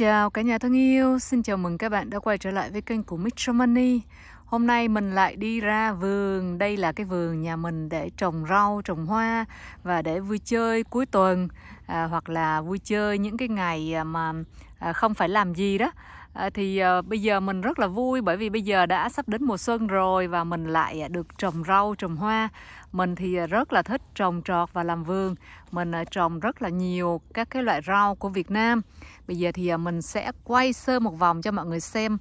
chào cả nhà thân yêu, xin chào mừng các bạn đã quay trở lại với kênh của Mr. Money Hôm nay mình lại đi ra vườn, đây là cái vườn nhà mình để trồng rau, trồng hoa và để vui chơi cuối tuần à, hoặc là vui chơi những cái ngày à, mà à, không phải làm gì đó Ờ, thì ờ, bây giờ mình rất là vui bởi vì bây giờ đã sắp đến mùa xuân rồi và mình lại ờ, được trồng rau, trồng hoa. Mình thì rất là thích trồng trọt và làm vườn. Mình trồng rất là nhiều các cái loại rau của Việt Nam. Bây giờ thì mình sẽ quay sơ một vòng cho mọi người xem.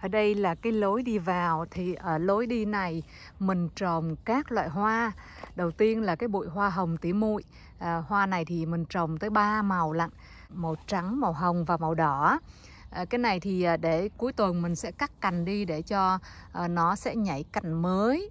Ở đây là cái lối đi vào thì ở lối đi này mình trồng các loại hoa. Đầu tiên là cái bụi hoa hồng tỉ muội. À, hoa này thì mình trồng tới ba màu lận, màu trắng, màu hồng và màu đỏ. Ờ, cái này thì ờ, để cuối tuần mình sẽ cắt cành đi để cho ờ, nó sẽ nhảy cành mới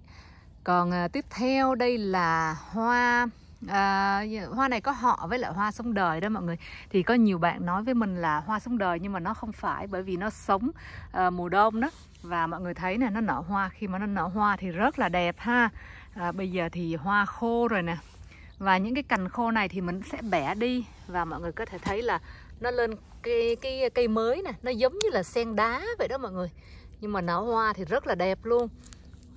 còn tiếp theo đây là hoa à, hoa này có họ với lại hoa sống đời đó mọi người thì có nhiều bạn nói với mình là hoa sống đời nhưng mà nó không phải bởi vì nó sống à, mùa đông đó và mọi người thấy nè nó nở hoa khi mà nó nở hoa thì rất là đẹp ha à, bây giờ thì hoa khô rồi nè và những cái cành khô này thì mình sẽ bẻ đi và mọi người có thể thấy là nó lên cái cái cây mới nè nó giống như là sen đá vậy đó mọi người nhưng mà nở hoa thì rất là đẹp luôn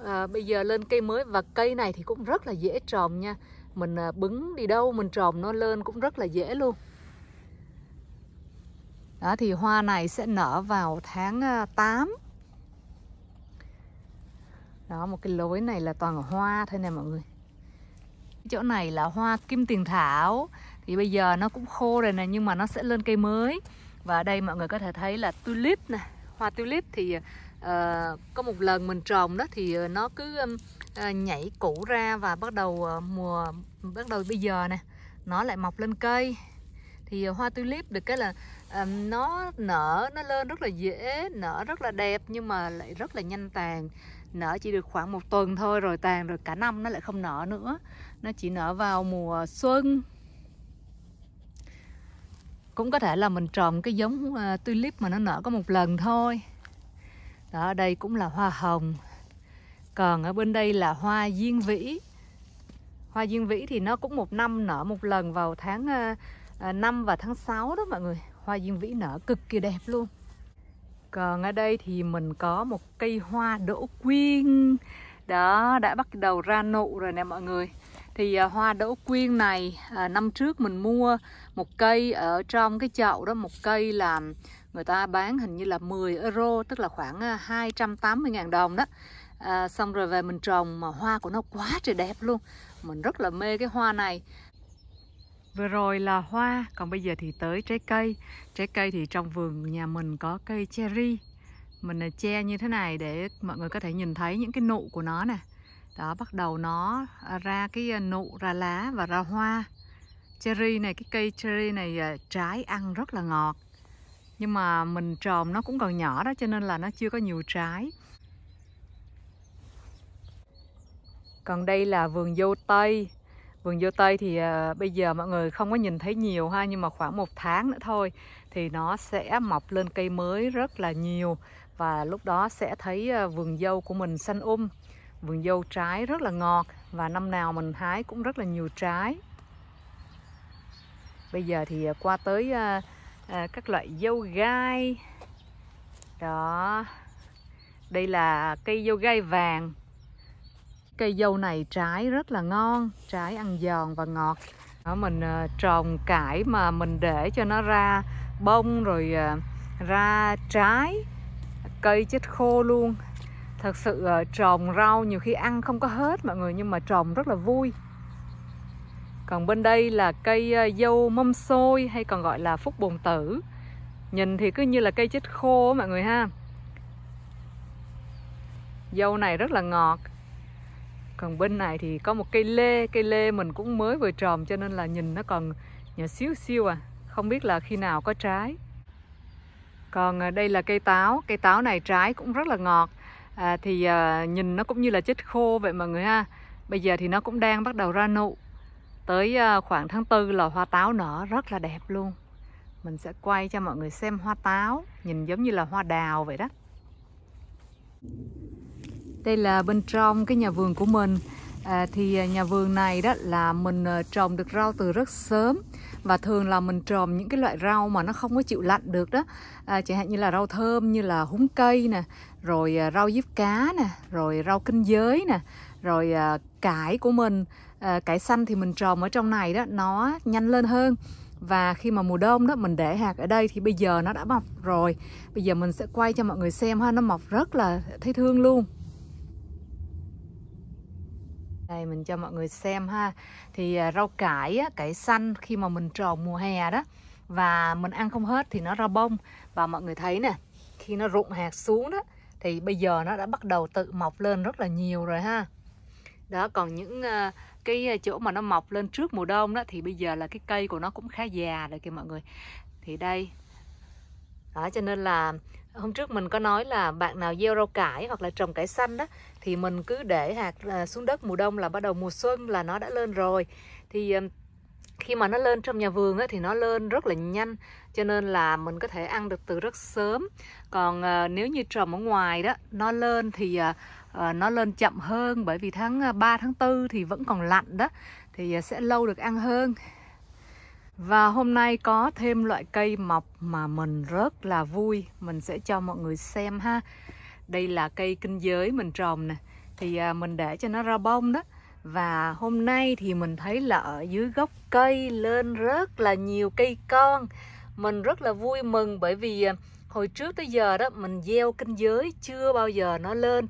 à, bây giờ lên cây mới và cây này thì cũng rất là dễ trồng nha mình à, bứng đi đâu mình trồng nó lên cũng rất là dễ luôn đó thì hoa này sẽ nở vào tháng 8 à, đó một cái lối này là toàn hoa thôi nè mọi người chỗ này là hoa kim tiền thảo thì bây giờ nó cũng khô rồi nè nhưng mà nó sẽ lên cây mới và đây mọi người có thể thấy là tulip này hoa tulip thì uh, có một lần mình trồng đó thì ờ, nó cứ um, uh, nhảy củ ra và bắt đầu uh, mùa bắt đầu bây giờ nè nó lại mọc lên cây thì hoa tulip được cái là um, nó nở nó lên rất là dễ nở rất là đẹp nhưng mà lại rất là nhanh tàn nở chỉ được khoảng một tuần thôi rồi tàn rồi cả năm nó lại không nở nữa nó chỉ nở vào mùa xuân cũng có thể là mình trồng cái giống uh, tulip mà nó nở có một lần thôi đó đây cũng là hoa hồng còn ở bên đây là hoa diên vĩ hoa diên vĩ thì nó cũng một năm nở một lần vào tháng uh, ờ, 5 ờ, và tháng 6 đó mọi người hoa diên vĩ nở cực kỳ đẹp luôn còn ở đây thì mình có một cây hoa đỗ quyên đó đã bắt đầu ra nụ rồi nè mọi người thì à, hoa đỗ quyên này à, năm trước mình mua một cây ở trong cái chậu đó một cây là người ta bán hình như là 10 euro tức là khoảng 280.000 à, đồng đó à, xong rồi về mình trồng mà hoa của nó quá trời đẹp luôn mình rất là mê cái hoa này Vừa rồi là hoa, còn bây giờ thì tới trái cây. Trái cây thì trong vườn nhà mình có cây cherry. Mình à, che như thế này để mọi người có thể nhìn thấy những cái nụ của nó nè đó bắt đầu nó ra cái ờ, nụ ra lá và ra hoa cherry này cái cây cherry này ờ, trái ăn rất là ngọt nhưng mà mình trồng nó cũng còn nhỏ đó cho nên là nó chưa có nhiều trái còn đây là vườn dâu tây vườn dâu tây thì ờ, bây giờ mọi người không có nhìn thấy nhiều ha nhưng mà khoảng một tháng nữa thôi thì nó sẽ mọc lên cây mới rất là nhiều và lúc đó sẽ thấy vườn dâu của mình xanh um vườn dâu trái rất là ngọt và năm nào mình hái cũng rất là nhiều trái bây giờ thì à, qua tới à, à, các loại dâu gai đó đây là cây dâu gai vàng cây dâu này trái rất là ngon trái ăn giòn và ngọt đó, mình à, trồng cải mà mình để cho nó ra bông rồi à, ra trái cây chết khô luôn thật sự ờ, trồng rau nhiều khi ăn không có hết mọi người nhưng mà trồng rất là vui còn bên đây là cây ờ, dâu mâm xôi hay còn gọi là phúc bồn tử nhìn thì cứ như là cây chết khô mọi người ha dâu này rất là ngọt còn bên này thì có một cây lê cây lê mình cũng mới vừa trồng cho nên là nhìn nó còn nhỏ xíu xíu à không biết là khi nào có trái còn ờ, đây là cây táo cây táo này trái cũng rất là ngọt à, thì à, nhìn nó cũng như là chết khô vậy mọi người ha bây giờ thì nó cũng đang bắt đầu ra nụ tới à, khoảng tháng tư là hoa táo nở rất là đẹp luôn mình sẽ quay cho mọi người xem hoa táo nhìn giống như là hoa đào vậy đó đây là bên trong cái nhà vườn của mình à, thì à, nhà vườn này đó là mình à, trồng được rau từ rất sớm và thường là mình trồng những cái loại rau mà nó không có chịu lạnh được đó à, chẳng hạn như là rau thơm như là húng cây nè rồi à, rau diếp cá nè rồi rau kinh giới nè rồi à, cải của mình à, cải xanh thì mình trồng ở trong này đó nó nhanh lên hơn và khi mà mùa đông đó mình để hạt ở đây thì bây giờ nó đã mọc rồi bây giờ mình sẽ quay cho mọi người xem ha nó mọc rất là thấy thương luôn đây mình cho mọi người xem ha Thì à, rau cải, á, cải xanh khi mà mình trồng mùa hè đó Và mình ăn không hết thì nó ra bông Và mọi người thấy nè Khi nó rụng hạt xuống đó Thì bây giờ nó đã bắt đầu tự mọc lên rất là nhiều rồi ha Đó còn những à, cái à, chỗ mà nó mọc lên trước mùa đông đó Thì bây giờ là cái cây của nó cũng khá già rồi kìa mọi người Thì đây đó cho nên là hôm trước mình có nói là bạn nào gieo rau cải hoặc là trồng cải xanh đó thì mình cứ để hạt à, xuống đất mùa đông là bắt đầu mùa xuân là nó đã lên rồi thì khi mà nó lên trong nhà vườn á, thì nó lên rất là nhanh cho nên là mình có thể ăn được từ rất sớm còn à, nếu như trồng ở ngoài đó nó lên thì à, à, nó lên chậm hơn bởi vì tháng 3 à, tháng 4 thì vẫn còn lạnh đó thì à, sẽ lâu được ăn hơn và hôm nay có thêm loại cây mọc mà mình rất là vui Mình sẽ cho mọi người xem ha Đây là cây kinh giới mình trồng nè Thì à, mình để cho nó ra bông đó Và hôm nay thì mình thấy là ở dưới gốc cây lên rất là nhiều cây con Mình rất là vui mừng bởi vì à, hồi trước tới giờ đó mình gieo kinh giới chưa bao giờ nó lên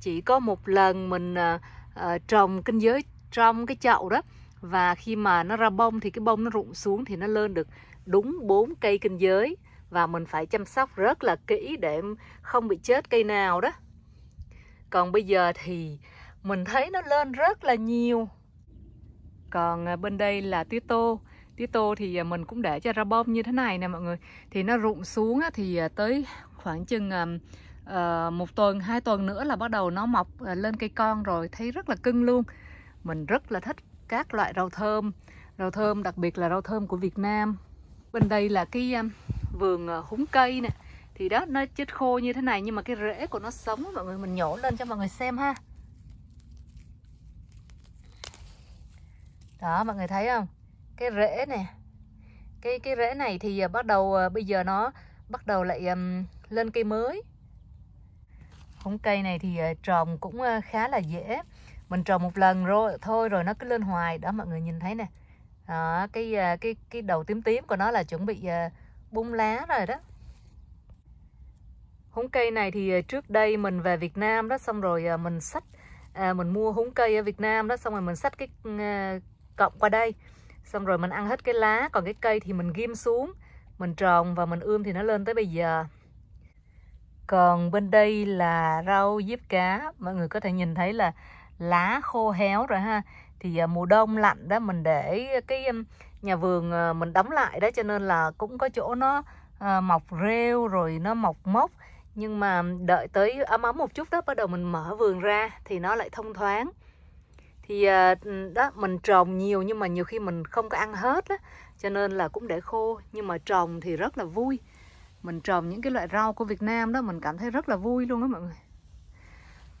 Chỉ có một lần mình à, trồng kinh giới trong cái chậu đó và khi mà nó ra bông thì cái bông nó rụng xuống thì nó lên được đúng 4 cây kinh giới và mình phải chăm sóc rất là kỹ để không bị chết cây nào đó còn bây giờ thì mình thấy nó lên rất là nhiều còn à, bên đây là tía tô tía tô thì à, mình cũng để cho ra bông như thế này nè mọi người thì nó rụng xuống thì à, tới khoảng chừng ờ, một tuần hai tuần nữa là bắt đầu nó mọc lên cây con rồi thấy rất là cưng luôn mình rất là thích các loại rau thơm rau thơm đặc biệt là rau thơm của Việt Nam bên đây là cái um, vườn ờ, húng cây nè thì đó nó chết khô như thế này nhưng mà cái rễ của nó sống mọi người mình nhổ lên cho mọi người xem ha đó mọi người thấy không cái rễ nè cái cái rễ này thì ờ, bắt đầu ờ, bây giờ nó bắt đầu lại um, lên cây mới húng cây này thì trồng cũng khá là dễ mình trồng một lần rồi thôi rồi nó cứ lên hoài đó mọi người nhìn thấy nè đó, cái à, cái cái đầu tím tím của nó là chuẩn bị à, bung lá rồi đó húng cây này thì à, trước đây mình về Việt Nam đó xong rồi mình sách à, mình mua húng cây ở Việt Nam đó xong rồi mình sách cái cọng qua đây xong rồi mình ăn hết cái lá còn cái cây thì mình ghim xuống mình trồng và mình ươm thì nó lên tới bây giờ còn bên đây là rau diếp cá mọi người có thể nhìn thấy là lá khô héo rồi ha thì à, mùa đông lạnh đó mình để cái um, nhà vườn ờ, mình đóng lại đó cho nên là cũng có chỗ nó ờ, mọc rêu rồi nó mọc mốc nhưng mà đợi tới ấm ấm một chút đó bắt đầu mình mở vườn ra thì nó lại thông thoáng thì ờ, đó mình trồng nhiều nhưng mà nhiều khi mình không có ăn hết đó cho nên là cũng để khô nhưng mà trồng thì rất là vui mình trồng những cái loại rau của Việt Nam đó mình cảm thấy rất là vui luôn đó mọi người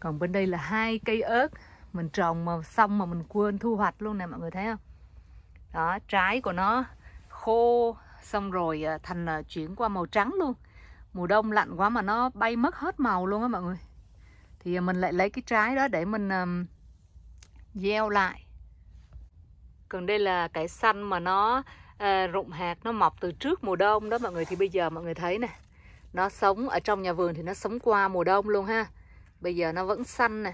còn bên đây là hai cây ớt mình trồng mà xong mà mình quên thu hoạch luôn nè mọi người thấy không đó trái của nó khô xong rồi à, thành à, chuyển qua màu trắng luôn mùa đông lạnh quá mà nó bay mất hết màu luôn á mọi người thì à, mình lại lấy cái trái đó để mình um, gieo lại còn đây là cải xanh mà nó à, rụng hạt nó mọc từ trước mùa đông đó mọi người thì bây giờ mọi người thấy nè nó sống ở trong nhà vườn thì nó sống qua mùa đông luôn ha bây giờ nó vẫn xanh nè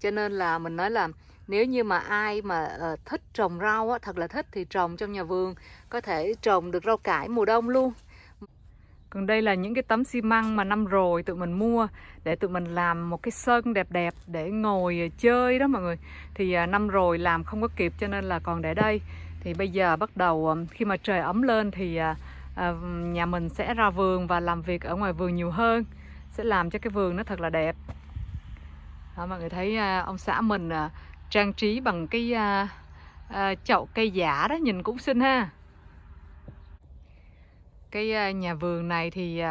cho nên là mình nói là nếu như mà ai mà ờ, thích trồng rau á, thật là thích thì trồng trong nhà vườn có thể trồng được rau cải mùa đông luôn còn đây là những cái tấm xi măng mà năm rồi tụi mình mua để tụi mình làm một cái sân đẹp đẹp để ngồi ờ, chơi đó mọi người. Thì ờ, năm rồi làm không có kịp cho nên là còn để đây. Thì bây giờ bắt đầu khi mà trời ấm lên thì nhà mình sẽ ra vườn và làm việc ở ngoài vườn nhiều hơn sẽ làm cho cái vườn nó thật là đẹp đó mọi người thấy à, ông xã mình à, trang trí bằng cái à, chậu cây giả đó nhìn cũng xinh ha cái nhà vườn này thì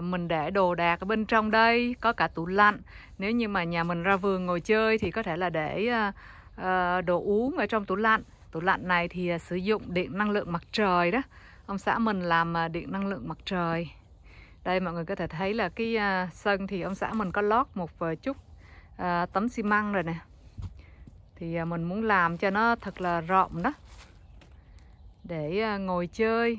mình để đồ đạc ở bên trong đây có cả tủ lạnh nếu như mà nhà mình ra vườn ngồi chơi thì có thể là để đồ uống ở trong tủ lạnh tủ lạnh này thì sử dụng điện năng lượng mặt trời đó ông xã mình làm điện năng lượng mặt trời đây mọi người có thể thấy là cái à, sân thì ông xã mình có lót một uh, chút à, tấm xi măng rồi nè thì mình muốn làm cho nó thật là rộng đó để ngồi chơi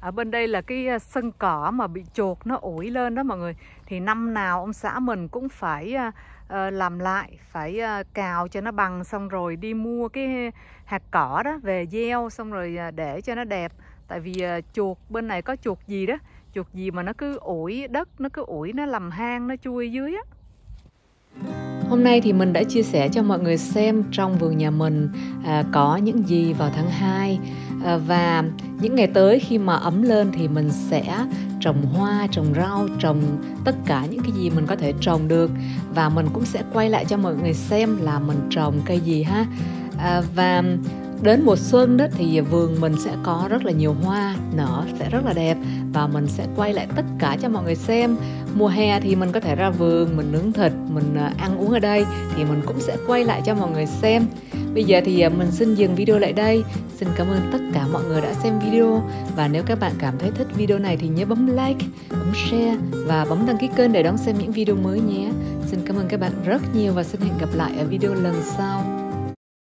ở bên đây là cái sân cỏ mà bị chột nó ủi lên đó mọi người thì năm nào ông xã mình cũng phải ờ, làm lại phải cào cho nó bằng xong rồi đi mua cái hạt cỏ đó về gieo xong rồi để cho nó đẹp tại vì ờ, chuột bên này có chuột gì đó chuột gì mà nó cứ ủi đất nó cứ ủi nó làm hang nó chui dưới á Hôm nay thì mình đã chia sẻ cho mọi người xem trong vườn nhà mình à, có những gì vào tháng 2 à, và những ngày tới khi mà ấm lên thì mình sẽ trồng hoa, trồng rau, trồng tất cả những cái gì mình có thể trồng được và mình cũng sẽ quay lại cho mọi người xem là mình trồng cây gì ha. À, và đến mùa xuân đó thì vườn mình sẽ có rất là nhiều hoa nở sẽ rất là đẹp và mình sẽ quay lại tất cả cho mọi người xem mùa hè thì mình có thể ra vườn mình nướng thịt mình à, ăn uống ở đây thì mình cũng sẽ quay lại cho mọi người xem bây giờ thì à, mình xin dừng video lại đây xin cảm ơn tất cả mọi người đã xem video và nếu các bạn cảm thấy thích video này thì nhớ bấm like bấm share và bấm đăng ký kênh để đón xem những video mới nhé xin cảm ơn các bạn rất nhiều và xin hẹn gặp lại ở video lần sau